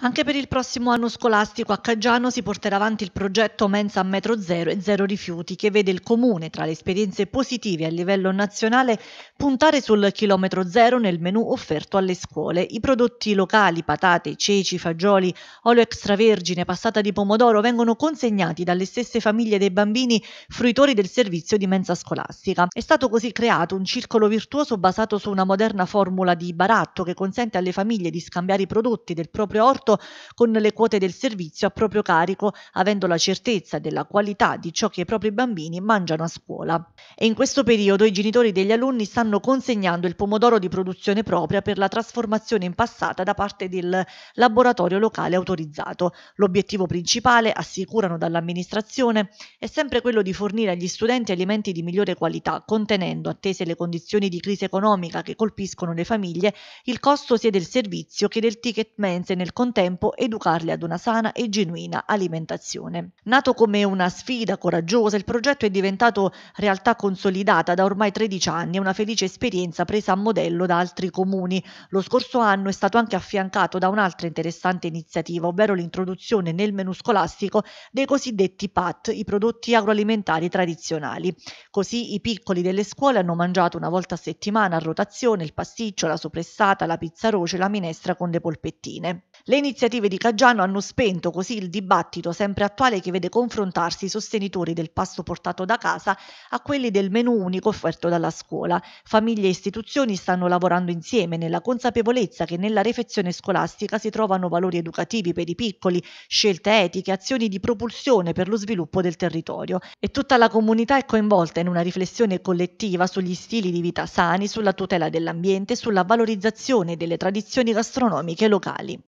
Anche per il prossimo anno scolastico a Caggiano si porterà avanti il progetto Mensa a metro zero e zero rifiuti che vede il comune tra le esperienze positive a livello nazionale puntare sul chilometro zero nel menù offerto alle scuole. I prodotti locali, patate, ceci, fagioli, olio extravergine, passata di pomodoro vengono consegnati dalle stesse famiglie dei bambini fruitori del servizio di mensa scolastica. È stato così creato un circolo virtuoso basato su una moderna formula di baratto che consente alle famiglie di scambiare i prodotti del proprio orto rapporto con le quote del servizio a proprio carico, avendo la certezza della qualità di ciò che i propri bambini mangiano a scuola. E in questo periodo i genitori degli alunni stanno consegnando il pomodoro di produzione propria per la trasformazione in passata da parte del laboratorio locale autorizzato. L'obiettivo principale, assicurano dall'amministrazione, è sempre quello di fornire agli studenti alimenti di migliore qualità, contenendo, attese le condizioni di crisi economica che colpiscono le famiglie, il costo sia del servizio che del ticket mense nel contesto contempo educarli ad una sana e genuina alimentazione. Nato come una sfida coraggiosa, il progetto è diventato realtà consolidata da ormai 13 anni e una felice esperienza presa a modello da altri comuni. Lo scorso anno è stato anche affiancato da un'altra interessante iniziativa, ovvero l'introduzione nel menu scolastico dei cosiddetti PAT, i prodotti agroalimentari tradizionali. Così i piccoli delle scuole hanno mangiato una volta a settimana a rotazione il pasticcio, la soppressata, la pizza roce, la minestra con le polpettine. Le iniziative di Caggiano hanno spento così il dibattito sempre attuale che vede confrontarsi i sostenitori del pasto portato da casa a quelli del menù unico offerto dalla scuola. Famiglie e istituzioni stanno lavorando insieme nella consapevolezza che nella refezione scolastica si trovano valori educativi per i piccoli, scelte etiche, azioni di propulsione per lo sviluppo del territorio. E tutta la comunità è coinvolta in una riflessione collettiva sugli stili di vita sani, sulla tutela dell'ambiente, sulla valorizzazione delle tradizioni gastronomiche locali.